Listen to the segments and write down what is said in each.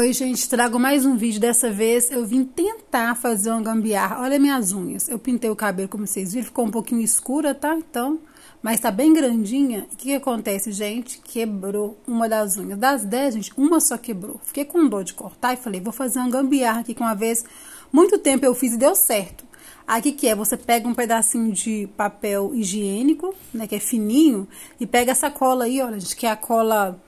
Oi gente, trago mais um vídeo, dessa vez eu vim tentar fazer uma gambiarra, olha minhas unhas, eu pintei o cabelo como vocês viram, ficou um pouquinho escura, tá, então, mas tá bem grandinha, o que, que acontece gente, quebrou uma das unhas, das 10 gente, uma só quebrou, fiquei com dor de cortar e falei, vou fazer uma gambiarra aqui, com uma vez, muito tempo eu fiz e deu certo, Aí, o que, que é? Você pega um pedacinho de papel higiênico, né, que é fininho, e pega essa cola aí, olha, gente, que é a cola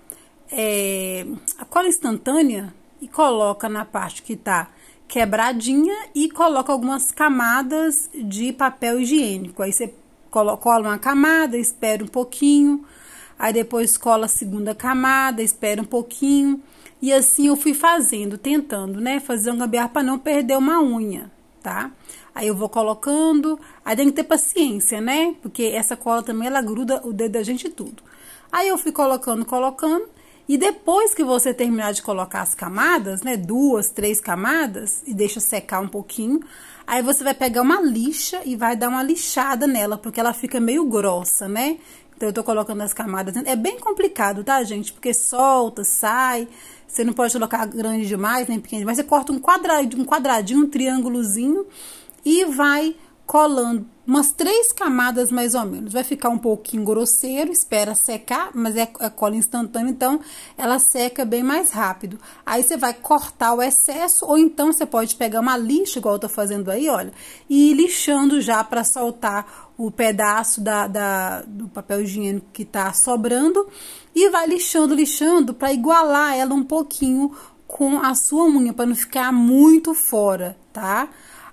é, a cola instantânea, e coloca na parte que está quebradinha e coloca algumas camadas de papel higiênico. Aí você cola uma camada, espera um pouquinho, aí depois cola a segunda camada, espera um pouquinho. E assim eu fui fazendo, tentando, né? Fazer um gambiarra para não perder uma unha, tá? Aí eu vou colocando, aí tem que ter paciência, né? Porque essa cola também ela gruda o dedo da gente tudo. Aí eu fui colocando, colocando. E depois que você terminar de colocar as camadas, né, duas, três camadas, e deixa secar um pouquinho, aí você vai pegar uma lixa e vai dar uma lixada nela, porque ela fica meio grossa, né? Então, eu tô colocando as camadas. É bem complicado, tá, gente? Porque solta, sai. Você não pode colocar grande demais, nem pequeno demais. Você corta um quadradinho, um quadradinho, um triângulozinho e vai colando umas três camadas mais ou menos. Vai ficar um pouquinho grosseiro, espera secar, mas é, é cola instantânea, então ela seca bem mais rápido. Aí você vai cortar o excesso, ou então você pode pegar uma lixa, igual eu tô fazendo aí, olha, e ir lixando já para soltar o pedaço da, da, do papel higiênico que tá sobrando e vai lixando, lixando para igualar ela um pouquinho com a sua unha, para não ficar muito fora, tá?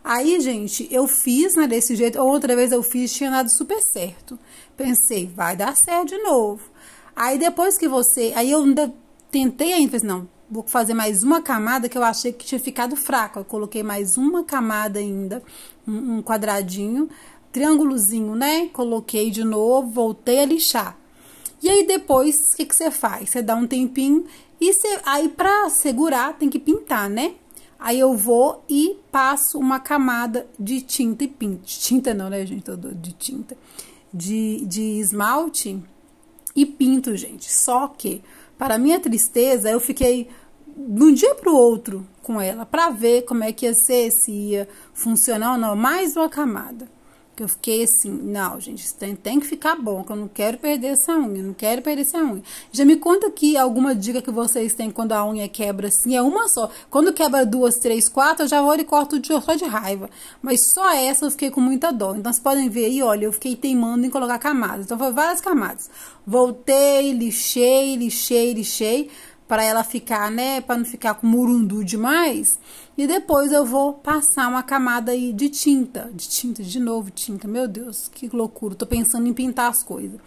Aí, gente, eu fiz, né, desse jeito. Outra vez eu fiz, tinha dado super certo. Pensei, vai dar certo de novo. Aí depois que você. Aí eu ainda tentei ainda, pensei, assim, não, vou fazer mais uma camada que eu achei que tinha ficado fraco. Eu coloquei mais uma camada ainda, um, um quadradinho, triângulozinho, né? Coloquei de novo, voltei a lixar. E aí depois, o que, que você faz? Você dá um tempinho e você, aí pra segurar tem que pintar, né? Aí eu vou e passo uma camada de tinta e pinte. Tinta não, né, gente? Todo de tinta. De, de esmalte e pinto, gente. Só que, para minha tristeza, eu fiquei de um dia para o outro com ela para ver como é que ia ser, se ia funcionar ou não. Mais uma camada. Que eu fiquei assim, não, gente, tem, tem que ficar bom, que eu não quero perder essa unha, não quero perder essa unha. Já me conta aqui alguma dica que vocês têm quando a unha quebra assim, é uma só. Quando quebra duas, três, quatro, eu já vou e corto de só de raiva. Mas só essa eu fiquei com muita dor Então, vocês podem ver aí, olha, eu fiquei teimando em colocar camadas. Então, foi várias camadas. Voltei, lixei, lixei, lixei para ela ficar, né, para não ficar com murundu demais. E depois eu vou passar uma camada aí de tinta, de tinta, de novo tinta, meu Deus, que loucura, tô pensando em pintar as coisas.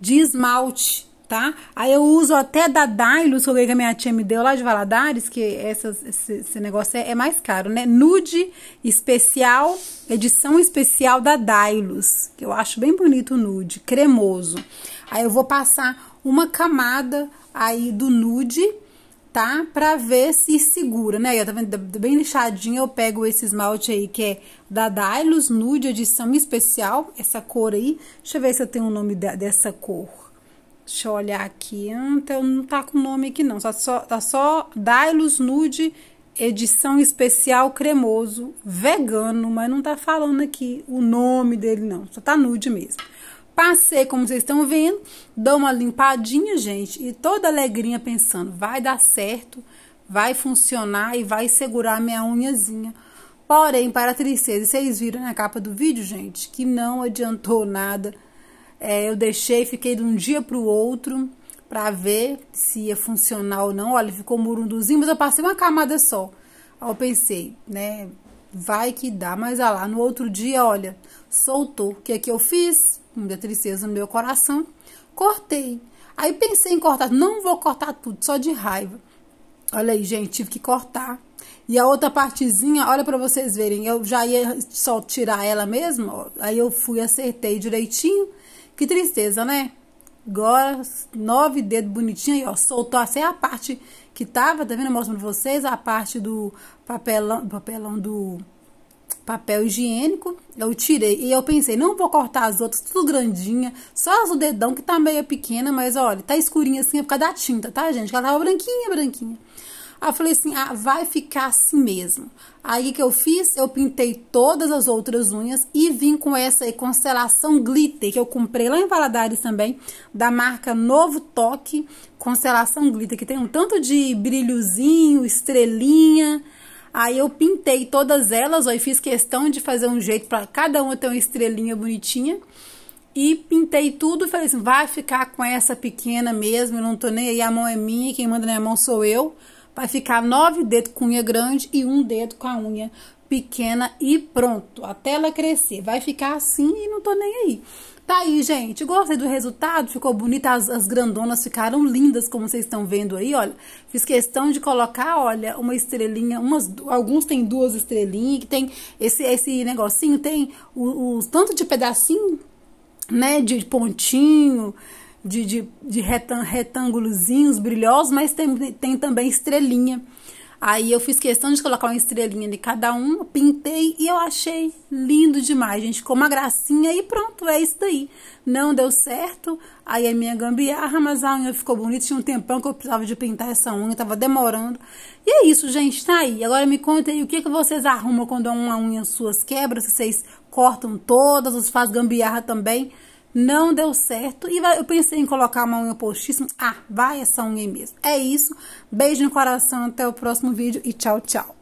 De esmalte, tá? Aí eu uso até da Dylos, que a minha tia me deu lá de Valadares, que essas, esse, esse, negócio é, é, mais caro, né? Nude especial, edição especial da Dylos, que eu acho bem bonito o nude, cremoso. Aí eu vou passar uma camada aí do nude, tá? Pra ver se segura, né? Eu tá vendo tá bem lixadinha, eu pego esse esmalte aí que é da Dylos Nude, edição especial, essa cor aí. Deixa eu ver se eu tenho o um nome dessa cor Deixa eu olhar aqui. Ah, então, não tá com nome aqui, não. tá só, tá só Dailus Nude edição especial cremoso vegano, mas não tá falando aqui o nome dele não, só tá nude mesmo. Passei, como vocês estão vendo, dou uma limpadinha, gente, e toda alegrinha pensando, vai dar certo, vai funcionar e vai segurar minha unhazinha. Porém, para a tristeza, vocês viram na capa do vídeo, gente, que não adiantou nada. É, eu deixei, fiquei de um dia para o outro para ver se ia funcionar ou não. Olha, ficou murunduzinho, mas eu passei uma camada só. Aí eu pensei, né? Vai que dá, mas olha lá, no outro dia, olha, soltou. O que é que eu fiz? Muita tristeza no meu coração. Cortei. Aí pensei em cortar, não vou cortar tudo, só de raiva. Olha aí, gente, tive que cortar. E a outra partezinha, olha para vocês verem, eu já ia só tirar ela mesmo, ó, aí eu fui, acertei direitinho que tristeza, né? Agora, nove dedos bonitinho aí, ó. Soltou até a parte que tava, tá vendo? Eu mostro pra vocês a parte do papelão, papelão do papel higiênico. Eu tirei e eu pensei, não vou cortar as outras, tudo grandinha, só as do dedão que tá meio pequena, mas olha, tá escurinha assim é por causa da tinta, tá, gente? Que ela tava branquinha, branquinha. Aí eu falei assim: ah, vai ficar assim mesmo. Aí o que eu fiz? Eu pintei todas as outras unhas e vim com essa aí, constelação glitter, que eu comprei lá em Valadares também, da marca Novo Toque, constelação glitter, que tem um tanto de brilhozinho, estrelinha. Aí eu pintei todas elas, aí fiz questão de fazer um jeito para cada uma ter uma estrelinha bonitinha. E pintei tudo e falei assim: vai ficar com essa pequena mesmo, eu não tô nem aí, a mão é minha, quem manda na minha mão sou eu. Vai ficar nove dedos com unha grande e um dedo com a unha pequena e pronto. Até ela crescer. Vai ficar assim e não tô nem aí. Tá aí, gente. Gostei do resultado, ficou bonita. As, as, grandonas ficaram lindas, como vocês estão vendo aí, olha. Fiz questão de colocar, olha, uma estrelinha, umas, alguns tem duas estrelinhas, que tem esse, esse negocinho, tem os, os tanto de pedacinho, né, de pontinho, de, de, de retângulozinhos brilhosos, mas tem, tem também estrelinha. Aí eu fiz questão de colocar uma estrelinha de cada um, pintei e eu achei lindo demais, gente. Ficou uma gracinha e pronto, é isso daí. Não deu certo, aí a é minha gambiarra, mas a unha ficou bonita. Tinha um tempão que eu precisava de pintar essa unha, tava demorando. E é isso, gente, tá aí. Agora me conta aí o que, que vocês arrumam quando uma unha suas quebra, se vocês cortam todas, se faz gambiarra também não deu certo. E eu pensei em colocar uma unha postíssima. Ah, vai essa unha aí mesmo. É isso. Beijo no coração, até o próximo vídeo e tchau, tchau.